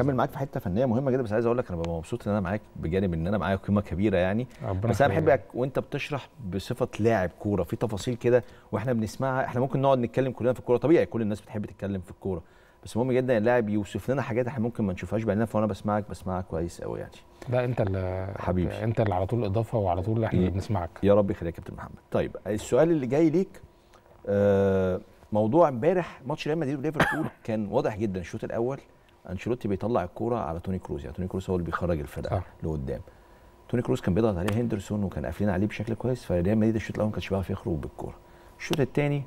هكمل معاك في حته فنيه مهمه جدا بس عايز اقول لك انا ببقى مبسوط ان انا معاك بجانب ان انا معايا قيمه كبيره يعني بس انا بحبك وانت بتشرح بصفه لاعب كوره في تفاصيل كده واحنا بنسمعها احنا ممكن نقعد نتكلم كلنا في الكوره طبيعي كل الناس بتحب تتكلم في الكوره بس مهم جدا اللاعب يوصف لنا حاجات احنا ممكن ما نشوفهاش بعيننا فانا بسمعك بسمعك كويس قوي يعني لا انت اللي حبيبي انت اللي على طول اضافه وعلى طول احنا إيه. بنسمعك يا رب يخليك يا كابتن محمد طيب السؤال اللي جاي ليك آه موضوع امبارح ماتش ريال مدريد وليفربول كان واضح جدا الشوط الاول انشيلوتي بيطلع الكوره على توني كروز يعني توني كروز هو اللي بيخرج الفرقه آه. لقدام توني كروز كان بيضغط عليه هندرسون وكان قافلين عليه بشكل كويس فريال مدريد الشوط الاول ما كانش بيعرف يخرج بالكوره الشوط الثاني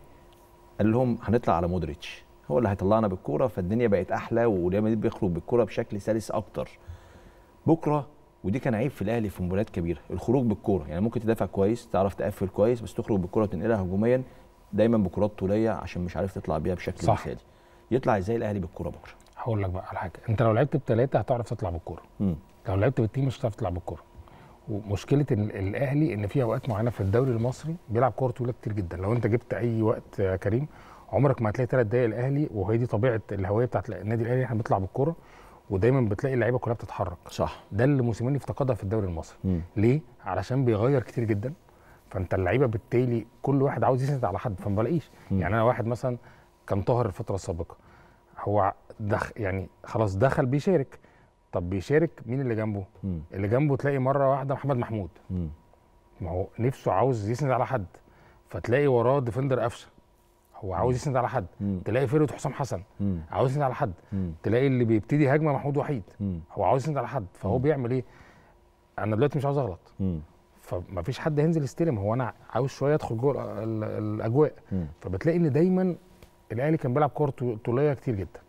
قال لهم هنطلع على مودريتش هو اللي هيطلعنا بالكوره فالدنيا بقت احلى وريال مدريد بيخرج بالكوره بشكل سلس اكتر بكره ودي كان عيب في الاهلي في مباريات كبيره الخروج بالكوره يعني ممكن تدافع كويس تعرف تقفل كويس بس تخرج بالكوره وتنقلها هجوميا دايما بكرات طوليه عشان مش عارف تطلع بيها بشكل مثالي يطلع ازاي الاهلي بالكوره بكره هقول لك بقى على حاجه انت لو لعبت بثلاثه هتعرف تطلع بالكوره لو لعبت بالتيم مش هتعرف تطلع بالكوره ومشكله الاهلي ان في اوقات معينه في الدوري المصري بيلعب كوره طويله كتير جدا لو انت جبت اي وقت يا كريم عمرك ما هتلاقي ثلاث دقايق الاهلي وهي دي طبيعه الهويه بتاعت النادي الاهلي احنا بنطلع بالكوره ودايما بتلاقي اللعيبه كلها بتتحرك صح ده اللي موسيماني افتقدها في الدوري المصري مم. ليه علشان بيغير كتير جدا فانت اللعيبه بالتالي كل واحد عاوز يسند على حد فما بلاقيش يعني انا واحد مثلا كان طاهر الفتره السابقه هو دخ يعني خلاص دخل بيشارك طب بيشارك مين اللي جنبه؟ مم. اللي جنبه تلاقي مره واحده محمد محمود ما هو نفسه عاوز يسند على حد فتلاقي وراه ديفندر قفشه هو عاوز يسند على حد مم. تلاقي فيرود حسام حسن مم. عاوز يسند على حد مم. تلاقي اللي بيبتدي هجمه محمود وحيد مم. هو عاوز يسند على حد فهو مم. بيعمل ايه؟ انا دلوقتي مش عاوز اغلط م. فما فيش حد هينزل يستلم هو انا عاوز شويه ادخل جوه الاجواء فبتلاقي ان دايما الاهلي كان بيلعب كوره طوليه كتير جدا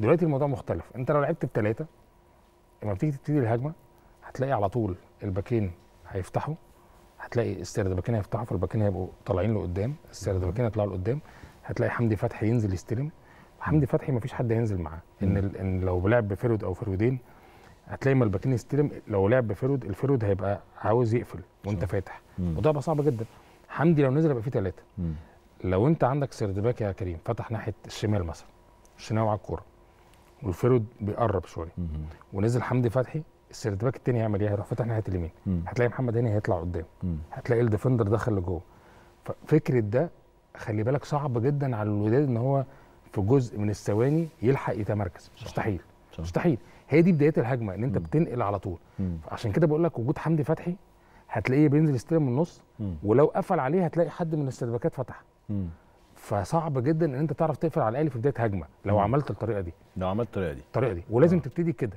دلوقتي الموضوع مختلف انت لو لعبت بثلاثه لما بتيجي تبتدي الهجمه هتلاقي على طول الباكين هيفتحوا هتلاقي السرد باكين هيفتحوا فالباكين هيبقوا طالعين لقدام السرد باكين هيطلعوا لقدام هتلاقي حمدي فتحي ينزل يستلم حمدي فتحي مفيش حد هينزل معاه ان ان لو لعب بفرود او فرودين هتلاقي ما الباكين يستلم لو لعب بفرود الفرود هيبقى عاوز يقفل وانت فاتح وده بقى صعب جدا حمدي لو نزل هيبقى فيه ثلاثه لو انت عندك سرد باك يا كريم فتح ناحيه الشمال مثلا الشناوي على الكوره والفيرود بيقرب شويه ونزل حمدي فتحي باك الثاني هيعمل ايه؟ هيروح فاتح ناحيه اليمين هتلاقي محمد هاني هيطلع قدام هتلاقي الديفندر دخل لجوه ففكره ده خلي بالك صعب جدا على الوداد ان هو في جزء من الثواني يلحق يتمركز مستحيل مستحيل هي دي بدايه الهجمه ان انت مم. بتنقل على طول عشان كده بقول لك وجود حمدي فتحي هتلاقيه بينزل يستلم من النص ولو قفل عليه هتلاقي حد من باكات فتح فصعب جدا ان انت تعرف تقفل على الاهلي في بدايه هجمه لو مم. عملت الطريقه دي لو عملت الطريقه دي الطريقه دي ولازم مم. آه. تبتدي كده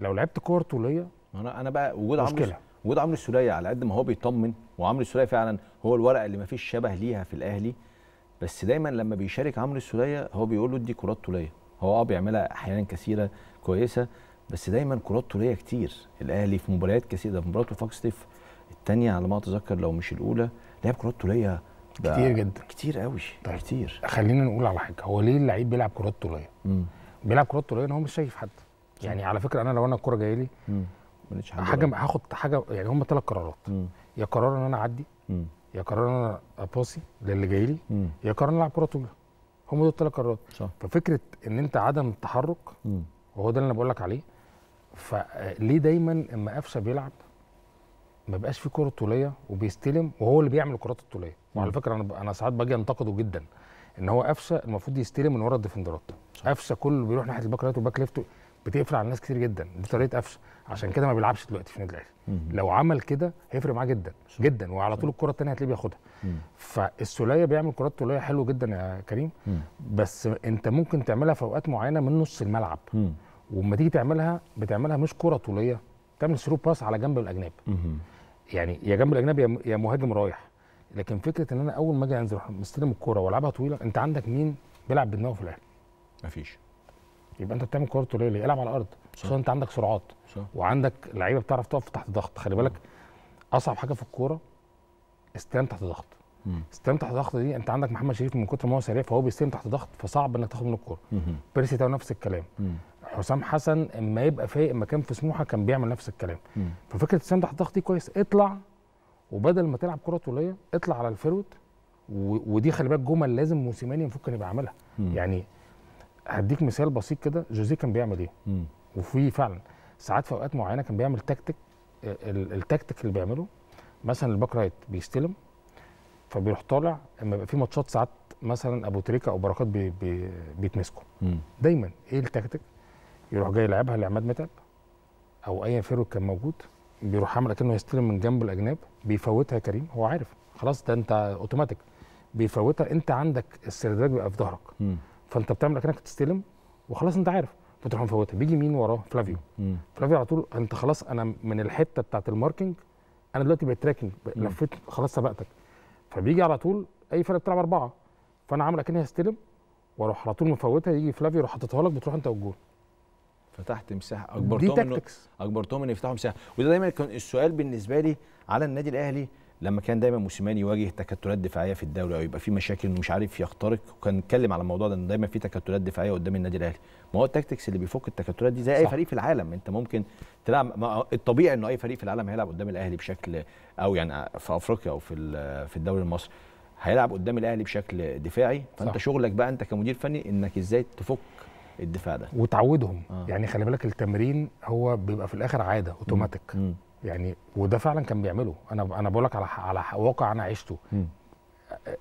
لو لعبت كور طوليه انا انا بقى وجود عمرو وجود عمرو السوليه على قد ما هو بيطمن وعمرو السوليه فعلا هو الورقه اللي ما فيش شبه ليها في الاهلي بس دايما لما بيشارك عمرو السوليه هو بيقول له ادي كرات طوليه هو اه بيعملها احيانا كثيره كويسه بس دايما كرات طوليه كتير الاهلي في مباريات كثيره مباراه وفاق ستيف الثانيه على ما اتذكر لو مش الاولى لعب كرات طوليه كتير جدا كتير قوي ده كتير خلينا نقول على حاجه هو ليه اللعيب بيلعب كرات طوليه؟ بيلعب كرات طوليه ان هو مش شايف حد يعني على فكره انا لو انا الكوره جايه لي حاجه هاخد حاجه يعني هم ثلاث قرارات يا قرار ان انا اعدي يا قرار ان انا اباصي للي جاي لي يا قرار ان العب كره طوليه هم دول الثلاث قرارات ففكره ان انت عدم التحرك وهو ده اللي انا بقول لك عليه فليه دايما اما قفشه بيلعب ما بقاش في كره طوليه وبيستلم وهو اللي بيعمل الكرات الطوليه وعلى فكره انا انا ساعات باجي انتقده جدا ان هو قفشه المفروض يستلم من ورا الديفندرات قفشه كله بيروح ناحيه الباك رايت والباك ليفت بتقفل على ناس كتير جدا دي طريقه قفشه عشان كده ما بيلعبش دلوقتي في النادي الاهلي لو عمل كده هيفرق معاه جدا شو. جدا وعلى طول الكره الثانيه هتلاقيه بياخدها فالسوليه بيعمل كرات طوليه حلو جدا يا كريم مم. بس انت ممكن تعملها في اوقات معينه من نص الملعب ولما تيجي تعملها بتعملها مش كره طوليه تعمل سرو باس على جنب الاجنبي يعني يا جنب الاجنبي يا مهاجم رايح لكن فكره ان انا اول ما اجي انزل مستلم الكوره والعبها طويله انت عندك مين بيلعب بدماغه في الاهلي؟ مفيش يبقى انت بتعمل كوره طويله ليه؟ العب على الارض خصوصا انت عندك سرعات صح. وعندك لعيبه بتعرف تقف تحت ضغط خلي بالك اصعب حاجه في الكوره استلام تحت ضغط استلام تحت ضغط دي انت عندك محمد شريف من كتر ما هو سريع فهو بيستلم تحت ضغط فصعب انك تاخد منه الكوره بيرسي تاو نفس الكلام حسام حسن اما يبقى فايق اما كان في سموحه كان بيعمل نفس الكلام م. ففكره السند تحت الضغط دي كويس اطلع وبدل ما تلعب كره طوليه اطلع على الفروت ودي خلي بالك جمل لازم موسيماني المفروض كان يبقى عاملها يعني هديك مثال بسيط كده جوزيه كان بيعمل ايه وفي فعلا ساعات في اوقات معينه كان بيعمل تكتيك آه، التكتيك اللي بيعمله مثلا الباك رايت بيستلم فبيروح طالع اما يبقى في ماتشات ساعات مثلا ابو تريكه او بركات بي بي بيتمسكوا دايما ايه التكتيك يروح جاي يلعبها لعماد متعب او اي فيرو كان موجود بيروح عامل اكنه يستلم من جنب الاجناب بيفوتها يا كريم هو عارف خلاص ده انت اوتوماتيك بيفوتها انت عندك السرداب بيبقى في ظهرك فانت بتعمل اكنك تستلم وخلاص انت عارف فتروح مفوتها بيجي مين وراه فلافيو فلافيو على طول انت خلاص انا من الحته بتاعت الماركينج انا دلوقتي بقيت تراكنج لفيت خلاص سبقتك فبيجي على طول اي فرقه بتلعب اربعه فانا عامل اكني هستلم واروح على طول مفوتها يجي فلافيو يروح حاططها لك بتروح انت والجول فتحت مساحه اجبرتهم انه اجبرتهم ان يفتحوا مساحه وده دايما كان السؤال بالنسبه لي على النادي الاهلي لما كان دايما موسيماني يواجه تكتلات دفاعيه في الدوري او يبقى في مشاكل ومش عارف يخترق وكان اتكلم على الموضوع ده ان دايما في تكتلات دفاعيه قدام النادي الاهلي ما هو التكتكس اللي بيفك التكتلات دي زي صح. اي فريق في العالم انت ممكن تلعب الطبيعي انه اي فريق في العالم هيلعب قدام الاهلي بشكل او يعني في افريقيا او في في الدوري المصري هيلعب قدام الاهلي بشكل دفاعي فانت صح. شغلك بقى انت كمدير فني انك ازاي تفك الدفاع ده وتعودهم آه. يعني خلي بالك التمرين هو بيبقى في الاخر عاده اوتوماتيك يعني وده فعلا كان بيعمله انا انا بقول لك على على واقع انا عشته مم.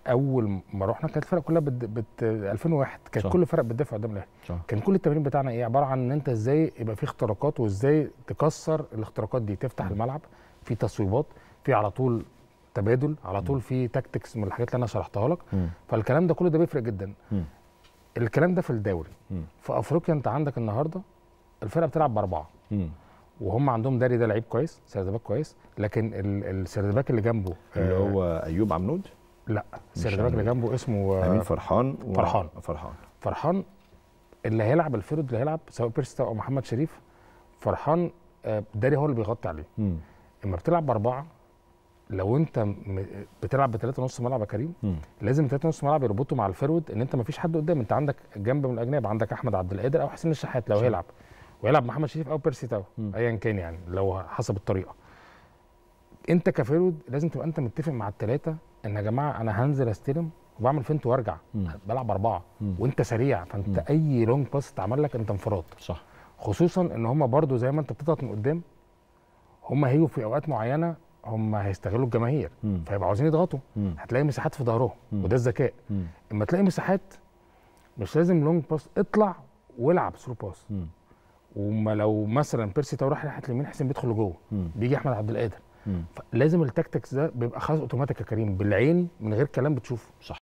اول ما رحنا كانت الفرق كلها بت... بت... 2001 كانت كل فرق بتدافع قدام الاهلي كان كل التمرين بتاعنا ايه عباره عن ان انت ازاي يبقى في اختراقات وازاي تكسر الاختراقات دي تفتح مم. الملعب في تصويبات في على طول تبادل على طول في تاكتكس من الحاجات اللي انا شرحتها لك مم. فالكلام ده كله ده بيفرق جدا مم. الكلام ده في الدوري في افريقيا انت عندك النهارده الفرقه بتلعب باربعه وهم عندهم داري ده لعيب كويس سردباك كويس لكن السردباك اللي جنبه اللي آه، هو ايوب عمنود لا السردباك اللي جنبه اسمه آه، امين فرحان و... فرحان فرحان فرحان اللي هيلعب الفرد اللي هيلعب سواء بيرستا او محمد شريف فرحان آه، داري هو اللي بيغطي عليه اما بتلعب باربعه لو انت بتلعب بثلاثه نص ملعب يا كريم لازم ثلاثه نص ملعب يربطوا مع الفرود ان انت ما فيش حد قدام انت عندك جنب من الاجناب عندك احمد عبد القادر او حسين الشحات لو هيلعب ويلعب محمد شريف او بيرسي تاو ايا كان يعني لو حسب الطريقه انت كفيرود لازم تبقى انت متفق مع الثلاثه ان يا جماعه انا هنزل استلم وبعمل فنت وارجع بلعب اربعه وانت سريع فانت م. اي لونج باس اتعمل لك انت انفراد صح خصوصا ان هم برضو زي ما انت بتضغط من قدام هم هيجوا في اوقات معينه هم هيستغلوا الجماهير فيبقوا عاوزين يضغطوا هتلاقي مساحات في ظهرهم وده الذكاء اما تلاقي مساحات مش لازم لونج باس اطلع والعب ثرو باس وما لو مثلا بيرسي تاو راح ناحيه اليمين حسين بيدخل لجوه بيجي احمد عبد القادر لازم التكتكس ده بيبقى خلاص اوتوماتيك يا كريم بالعين من غير كلام بتشوفه صح